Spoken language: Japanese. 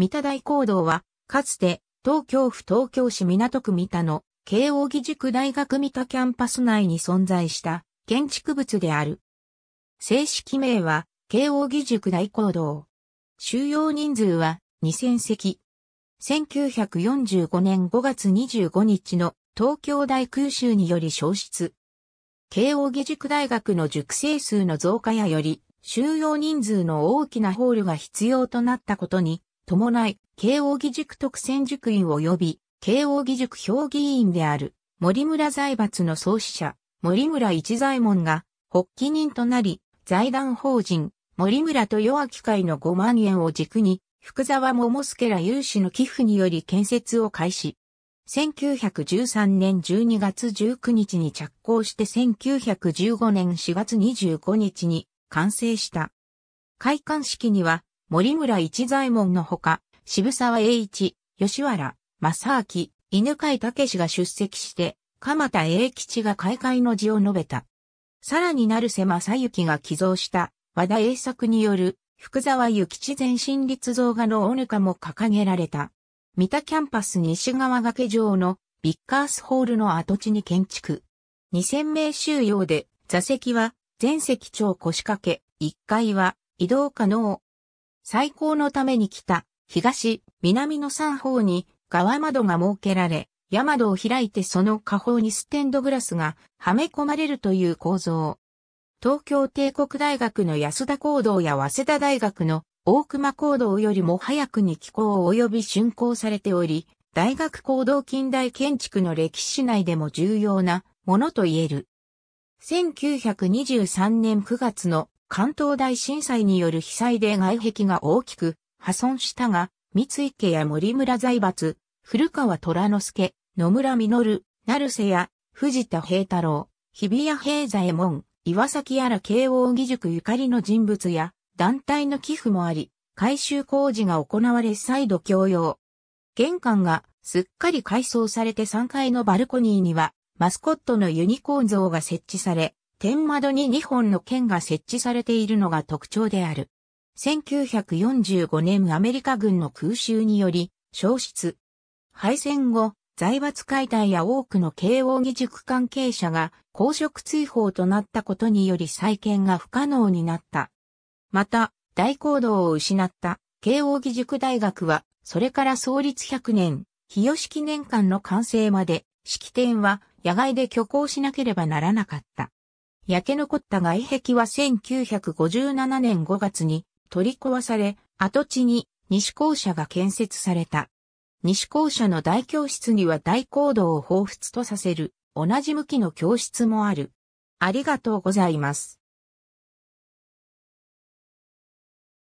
三田大講堂は、かつて、東京府東京市港区三田の、慶応義塾大学三田キャンパス内に存在した、建築物である。正式名は、慶応義塾大講堂。収容人数は、2000席。1945年5月25日の東京大空襲により消失。慶応義塾大学の塾生数の増加やより、収容人数の大きなホールが必要となったことに伴い、慶応義塾特選塾院及び、慶応義塾評議員である、森村財閥の創始者、森村一財門が、発起人となり、財団法人、森村と弱明会の5万円を軸に、福沢桃助ら有志の寄付により建設を開始。1913年12月19日に着工して1915年4月25日に完成した。開館式には森村一左衛門のほか、渋沢栄一、吉原、正明、犬飼武が出席して、鎌田栄吉が開会の辞を述べた。さらになる瀬正幸が寄贈した和田栄作による福沢諭吉全身立像画のオヌカも掲げられた。三田キャンパス西側崖上のビッカースホールの跡地に建築。2000名収容で座席は全席超腰掛け、1階は移動可能、最高のために北、東、南の三方に側窓が設けられ、山窓を開いてその下方にステンドグラスがはめ込まれるという構造。東京帝国大学の安田講堂や早稲田大学の大熊講堂よりも早くに機構及び竣工されており、大学講堂近代建築の歴史内でも重要なものと言える。1923年9月の関東大震災による被災で外壁が大きく破損したが、三井家や森村財閥、古川虎之助、野村実、成瀬や藤田平太郎、日比谷平左衛門、岩崎やら慶応義塾ゆかりの人物や団体の寄付もあり、改修工事が行われ再度供用。玄関がすっかり改装されて3階のバルコニーにはマスコットのユニコーン像が設置され、天窓に2本の剣が設置されているのが特徴である。1945年アメリカ軍の空襲により、消失。敗戦後、財閥解体や多くの慶応義塾関係者が公職追放となったことにより再建が不可能になった。また、大行動を失った慶応義塾大学は、それから創立100年、日吉記念館の完成まで、式典は野外で挙行しなければならなかった。焼け残った外壁は1957年5月に取り壊され、跡地に西校舎が建設された。西校舎の大教室には大講堂を彷彿とさせる同じ向きの教室もある。ありがとうございます。